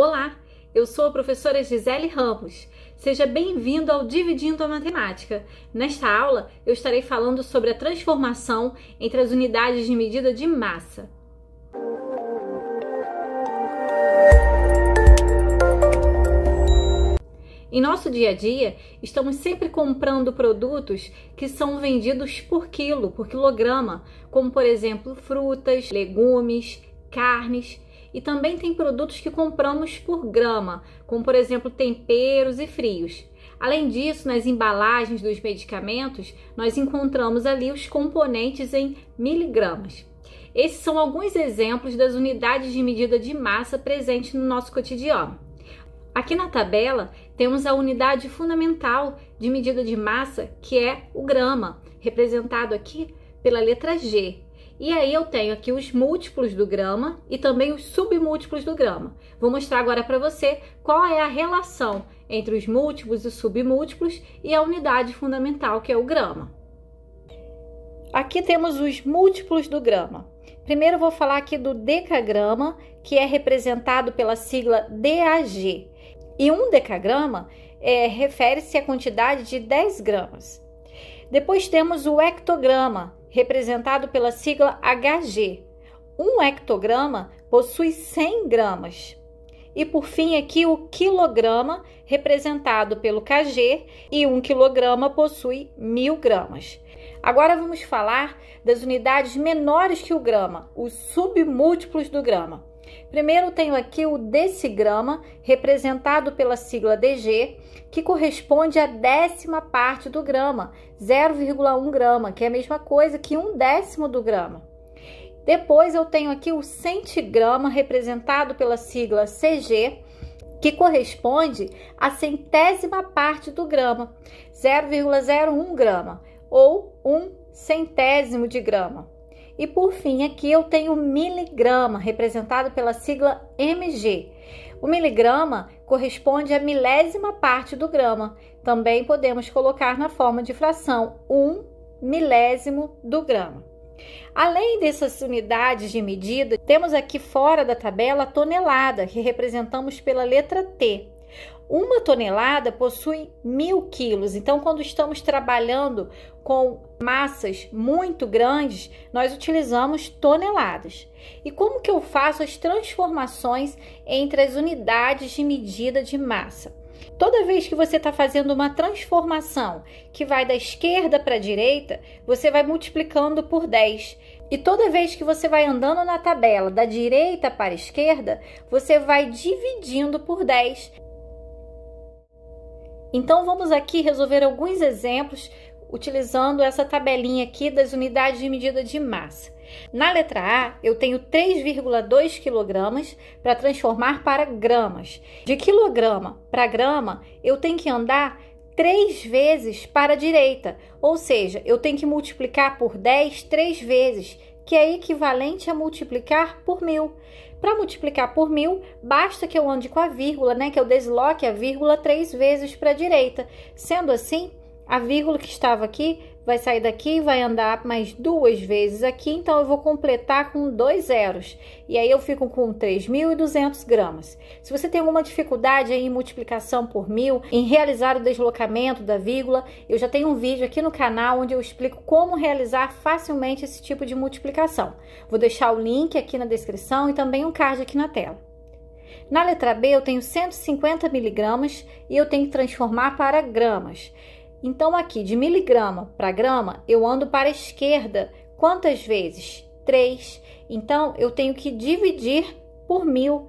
Olá, eu sou a professora Gisele Ramos. Seja bem-vindo ao Dividindo a Matemática. Nesta aula, eu estarei falando sobre a transformação entre as unidades de medida de massa. Em nosso dia a dia, estamos sempre comprando produtos que são vendidos por quilo, por quilograma, como por exemplo frutas, legumes, carnes e também tem produtos que compramos por grama, como por exemplo temperos e frios. Além disso, nas embalagens dos medicamentos, nós encontramos ali os componentes em miligramas. Esses são alguns exemplos das unidades de medida de massa presentes no nosso cotidiano. Aqui na tabela temos a unidade fundamental de medida de massa, que é o grama, representado aqui pela letra G, e aí eu tenho aqui os múltiplos do grama e também os submúltiplos do grama. Vou mostrar agora para você qual é a relação entre os múltiplos e submúltiplos e a unidade fundamental que é o grama. Aqui temos os múltiplos do grama. Primeiro vou falar aqui do decagrama, que é representado pela sigla DAG. E um decagrama é, refere-se à quantidade de 10 gramas. Depois temos o hectograma, representado pela sigla HG. Um hectograma possui 100 gramas. E por fim, aqui o quilograma, representado pelo KG, e um quilograma possui mil gramas. Agora vamos falar das unidades menores que o grama, os submúltiplos do grama. Primeiro tenho aqui o decigrama, representado pela sigla DG, que corresponde à décima parte do grama, 0,1 grama, que é a mesma coisa que um décimo do grama. Depois eu tenho aqui o centigrama, representado pela sigla CG, que corresponde à centésima parte do grama, 0,01 grama, ou um centésimo de grama. E por fim, aqui eu tenho miligrama, representado pela sigla mg. O miligrama corresponde à milésima parte do grama. Também podemos colocar na forma de fração 1 um milésimo do grama. Além dessas unidades de medida, temos aqui fora da tabela a tonelada, que representamos pela letra T. Uma tonelada possui mil quilos, então quando estamos trabalhando com massas muito grandes, nós utilizamos toneladas. E como que eu faço as transformações entre as unidades de medida de massa? Toda vez que você está fazendo uma transformação que vai da esquerda para a direita, você vai multiplicando por 10. E toda vez que você vai andando na tabela da direita para a esquerda, você vai dividindo por 10. Então vamos aqui resolver alguns exemplos utilizando essa tabelinha aqui das unidades de medida de massa. Na letra A, eu tenho 3,2 kg para transformar para gramas. De quilograma para grama, eu tenho que andar três vezes para a direita, ou seja, eu tenho que multiplicar por 10 três vezes, que é equivalente a multiplicar por mil. Para multiplicar por mil, basta que eu ande com a vírgula, né, que eu desloque a vírgula três vezes para a direita. Sendo assim, a vírgula que estava aqui vai sair daqui, vai andar mais duas vezes aqui, então eu vou completar com dois zeros. E aí eu fico com 3.200 gramas. Se você tem alguma dificuldade em multiplicação por mil, em realizar o deslocamento da vírgula, eu já tenho um vídeo aqui no canal onde eu explico como realizar facilmente esse tipo de multiplicação. Vou deixar o link aqui na descrição e também um card aqui na tela. Na letra B, eu tenho 150 miligramas e eu tenho que transformar para gramas. Então, aqui de miligrama para grama, eu ando para a esquerda quantas vezes? 3. Então, eu tenho que dividir por mil,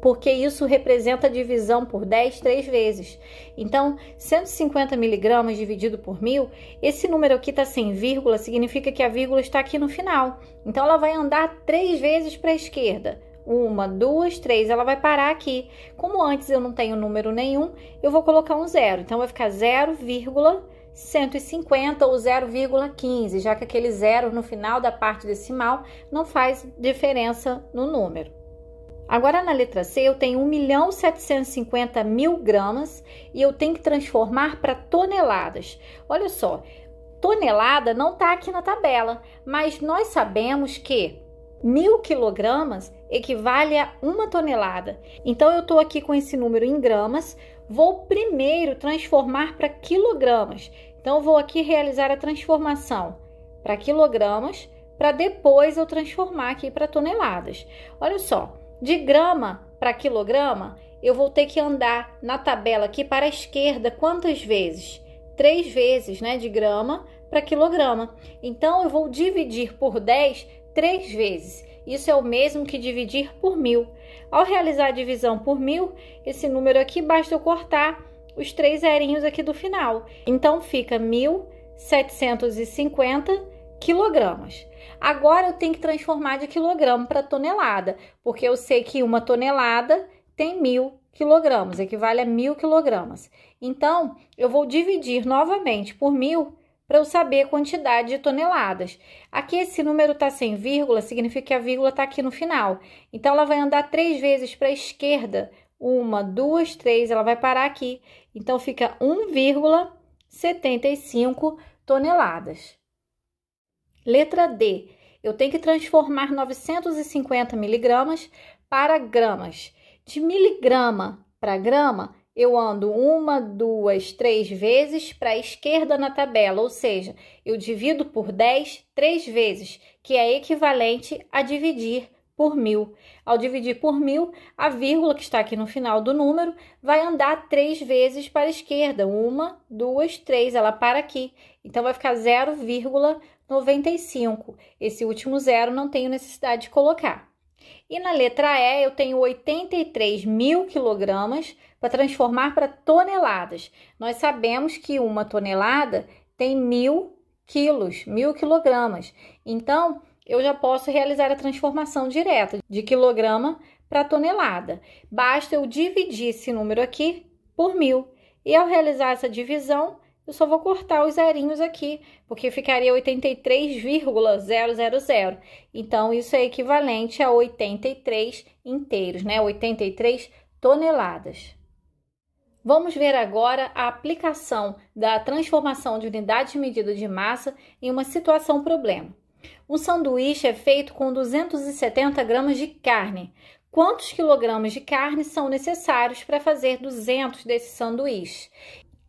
porque isso representa divisão por 10 três vezes. Então, 150 miligramas dividido por mil, esse número aqui está sem vírgula, significa que a vírgula está aqui no final. Então, ela vai andar três vezes para a esquerda uma, duas, três, ela vai parar aqui. Como antes eu não tenho número nenhum, eu vou colocar um zero. Então, vai ficar 0,150 ou 0,15, já que aquele zero no final da parte decimal não faz diferença no número. Agora, na letra C, eu tenho 1 milhão 750 mil gramas e eu tenho que transformar para toneladas. Olha só, tonelada não está aqui na tabela, mas nós sabemos que mil quilogramas equivale a uma tonelada. Então eu estou aqui com esse número em gramas, vou primeiro transformar para quilogramas. Então eu vou aqui realizar a transformação para quilogramas, para depois eu transformar aqui para toneladas. Olha só, de grama para quilograma, eu vou ter que andar na tabela aqui para a esquerda quantas vezes? Três vezes, né, de grama para quilograma. Então eu vou dividir por 10 três vezes. Isso é o mesmo que dividir por mil. Ao realizar a divisão por mil, esse número aqui basta eu cortar os três zerinhos aqui do final. Então fica 1.750 quilogramas. Agora eu tenho que transformar de quilograma para tonelada, porque eu sei que uma tonelada tem mil quilogramas, equivale a mil quilogramas. Então eu vou dividir novamente por mil para eu saber a quantidade de toneladas. Aqui esse número está sem vírgula, significa que a vírgula está aqui no final. Então, ela vai andar três vezes para a esquerda. Uma, duas, três, ela vai parar aqui. Então, fica 1,75 toneladas. Letra D. Eu tenho que transformar 950 miligramas para gramas. De miligrama para grama eu ando uma, duas, três vezes para a esquerda na tabela, ou seja, eu divido por 10 três vezes, que é equivalente a dividir por mil. Ao dividir por mil, a vírgula que está aqui no final do número vai andar três vezes para a esquerda. Uma, duas, três, ela para aqui. Então, vai ficar 0,95. Esse último zero não tenho necessidade de colocar. E na letra E, eu tenho 83 mil quilogramas para transformar para toneladas. Nós sabemos que uma tonelada tem mil quilos, mil quilogramas. Então, eu já posso realizar a transformação direta de quilograma para tonelada. Basta eu dividir esse número aqui por mil. E ao realizar essa divisão, eu só vou cortar os zerinhos aqui, porque ficaria 83,000. Então, isso é equivalente a 83 inteiros, né? 83 toneladas. Vamos ver agora a aplicação da transformação de unidade de medida de massa em uma situação problema. Um sanduíche é feito com 270 gramas de carne. Quantos quilogramas de carne são necessários para fazer 200 desse sanduíche?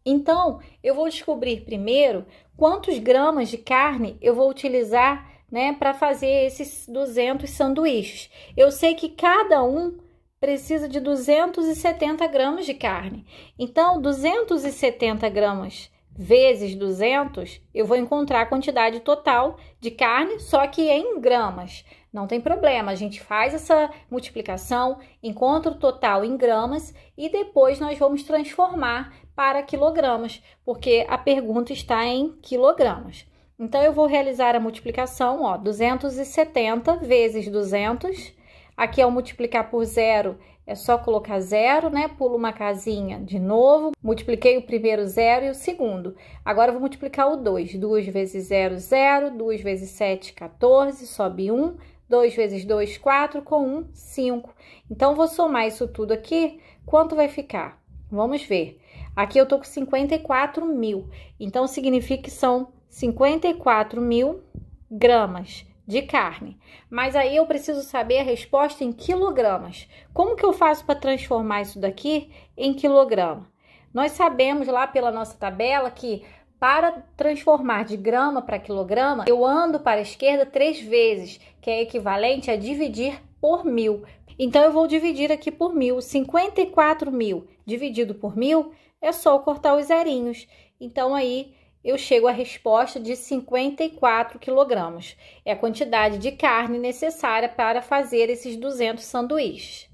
Então, eu vou descobrir primeiro quantos gramas de carne eu vou utilizar, né, para fazer esses 200 sanduíches. Eu sei que cada um precisa de 270 gramas de carne. Então, 270 gramas vezes 200, eu vou encontrar a quantidade total de carne, só que em gramas. Não tem problema, a gente faz essa multiplicação, encontra o total em gramas e depois nós vamos transformar para quilogramas, porque a pergunta está em quilogramas. Então, eu vou realizar a multiplicação, ó, 270 vezes 200. Aqui, ao é multiplicar por zero, é só colocar zero, né? Pulo uma casinha de novo, multipliquei o primeiro zero e o segundo. Agora, vou multiplicar o 2. 2 vezes 0, 0. 2 vezes 7, 14. Sobe 1. Um. 2 vezes 2, 4, com 1, 5. Então, vou somar isso tudo aqui, quanto vai ficar? Vamos ver. Aqui eu tô com 54 mil, então significa que são 54 mil gramas de carne. Mas aí eu preciso saber a resposta em quilogramas. Como que eu faço para transformar isso daqui em quilograma? Nós sabemos lá pela nossa tabela que para transformar de grama para quilograma, eu ando para a esquerda três vezes, que é equivalente a dividir por mil. Então, eu vou dividir aqui por mil. 54 mil dividido por mil é só cortar os zerinhos. Então, aí eu chego à resposta de 54 quilogramas. É a quantidade de carne necessária para fazer esses 200 sanduíches.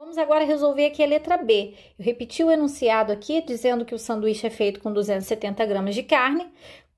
Vamos agora resolver aqui a letra B. Eu repeti o enunciado aqui, dizendo que o sanduíche é feito com 270 gramas de carne.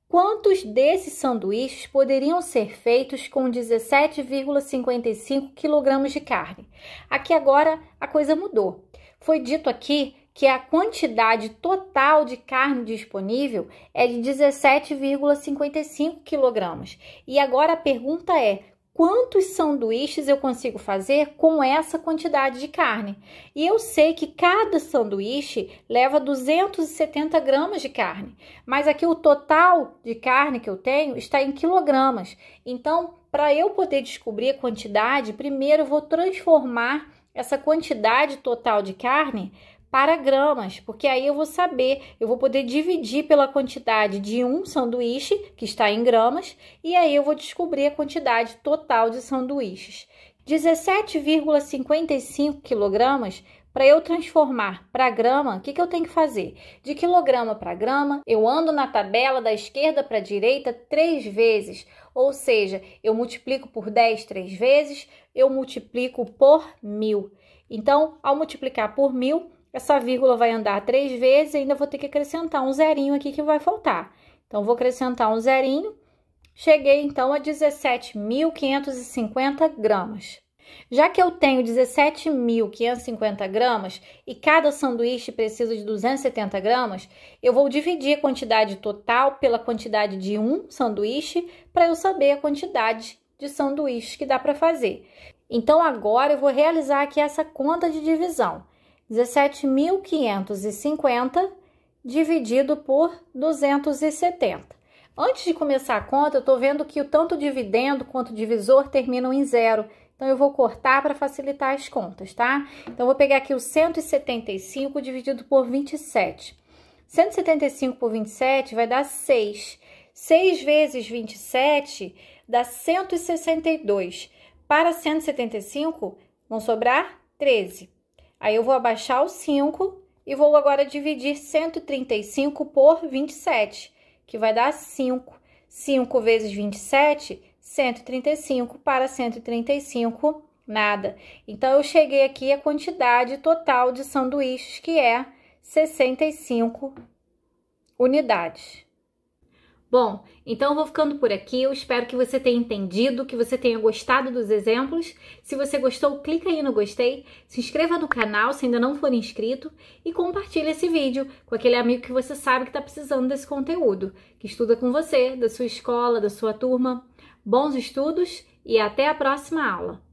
Quantos desses sanduíches poderiam ser feitos com 17,55 quilogramas de carne? Aqui agora a coisa mudou. Foi dito aqui que a quantidade total de carne disponível é de 17,55 quilogramas. E agora a pergunta é: quantos sanduíches eu consigo fazer com essa quantidade de carne. E eu sei que cada sanduíche leva 270 gramas de carne, mas aqui o total de carne que eu tenho está em quilogramas. Então, para eu poder descobrir a quantidade, primeiro eu vou transformar essa quantidade total de carne para gramas, porque aí eu vou saber, eu vou poder dividir pela quantidade de um sanduíche, que está em gramas, e aí eu vou descobrir a quantidade total de sanduíches. 17,55 quilogramas para eu transformar para grama, o que, que eu tenho que fazer? De quilograma para grama, eu ando na tabela da esquerda para a direita três vezes, ou seja, eu multiplico por 10 três vezes, eu multiplico por mil. Então, ao multiplicar por mil, essa vírgula vai andar três vezes e ainda vou ter que acrescentar um zerinho aqui que vai faltar. Então, vou acrescentar um zerinho. Cheguei, então, a 17.550 gramas. Já que eu tenho 17.550 gramas e cada sanduíche precisa de 270 gramas, eu vou dividir a quantidade total pela quantidade de um sanduíche para eu saber a quantidade de sanduíches que dá para fazer. Então agora eu vou realizar aqui essa conta de divisão. 17.550 dividido por 270. Antes de começar a conta, eu estou vendo que o tanto dividendo quanto divisor terminam em zero. Então, eu vou cortar para facilitar as contas, tá? Então, eu vou pegar aqui o 175 dividido por 27. 175 por 27 vai dar 6. 6 vezes 27 dá 162. Para 175, vão sobrar 13. Aí, eu vou abaixar o 5 e vou agora dividir 135 por 27, que vai dar 5. 5 vezes 27, 135 para 135, nada. Então, eu cheguei aqui a quantidade total de sanduíches, que é 65 unidades. Bom, então eu vou ficando por aqui. Eu espero que você tenha entendido, que você tenha gostado dos exemplos. Se você gostou, clica aí no gostei, se inscreva no canal se ainda não for inscrito e compartilhe esse vídeo com aquele amigo que você sabe que está precisando desse conteúdo, que estuda com você, da sua escola, da sua turma. Bons estudos e até a próxima aula!